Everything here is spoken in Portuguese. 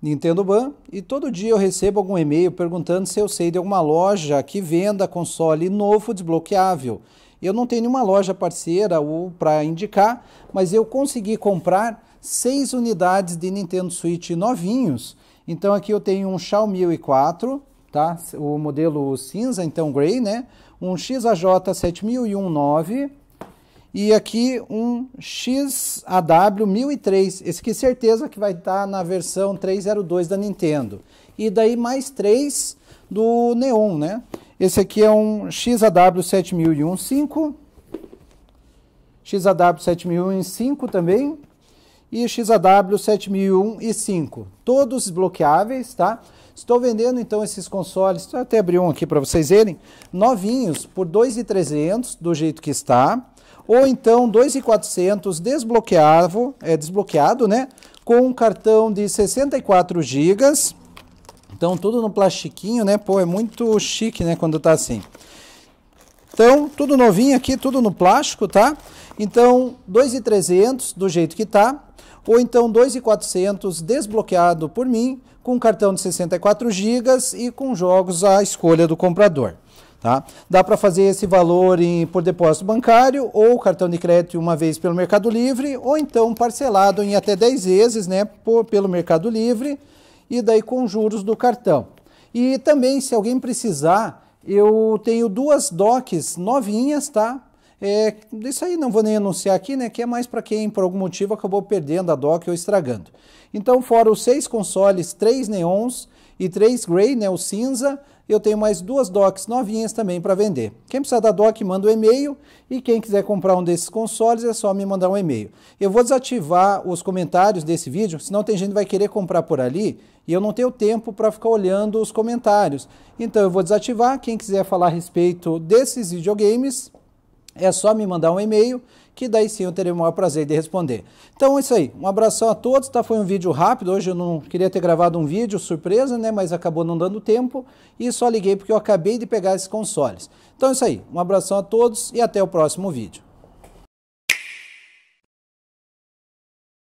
Nintendo Ban e todo dia eu recebo algum e-mail perguntando se eu sei de alguma loja que venda console novo desbloqueável. Eu não tenho nenhuma loja parceira ou para indicar, mas eu consegui comprar seis unidades de Nintendo Switch novinhos. Então aqui eu tenho um Xiaomi 4, tá? O modelo cinza, então grey, né? Um XAJ 7019 e aqui um XAW 1003. Esse aqui certeza que vai estar tá na versão 302 da Nintendo. E daí mais três do Neon, né? Esse aqui é um XAW 7001.5. XAW 7001.5 também. E XAW 7001.5. Todos desbloqueáveis, tá? Estou vendendo então esses consoles, vou até abrir um aqui para vocês verem, novinhos por 2.300 do jeito que está ou então 2.400 desbloqueado, é, desbloqueado, né? Com um cartão de 64 GB. Então tudo no plastiquinho, né? Pô, é muito chique, né, quando tá assim. Então, tudo novinho aqui, tudo no plástico, tá? Então, 2,300 do jeito que tá, ou então 2,400 desbloqueado por mim, com cartão de 64 GB e com jogos à escolha do comprador. Tá? Dá para fazer esse valor em, por depósito bancário ou cartão de crédito uma vez pelo Mercado Livre ou então parcelado em até 10 vezes né, por, pelo Mercado Livre e daí com juros do cartão. E também, se alguém precisar, eu tenho duas docs novinhas, tá? É, isso aí não vou nem anunciar aqui, né? Que é mais para quem por algum motivo acabou perdendo a dock ou estragando. Então, fora os seis consoles, três neons e três gray, né? O cinza, eu tenho mais duas docs novinhas também para vender. Quem precisar da doc, manda o um e-mail e quem quiser comprar um desses consoles é só me mandar um e-mail. Eu vou desativar os comentários desse vídeo, senão tem gente que vai querer comprar por ali e eu não tenho tempo para ficar olhando os comentários. Então eu vou desativar, quem quiser falar a respeito desses videogames, é só me mandar um e-mail, que daí sim eu terei o maior prazer de responder. Então é isso aí, um abração a todos, tá? Foi um vídeo rápido, hoje eu não queria ter gravado um vídeo, surpresa, né? Mas acabou não dando tempo e só liguei porque eu acabei de pegar esses consoles. Então é isso aí, um abração a todos e até o próximo vídeo.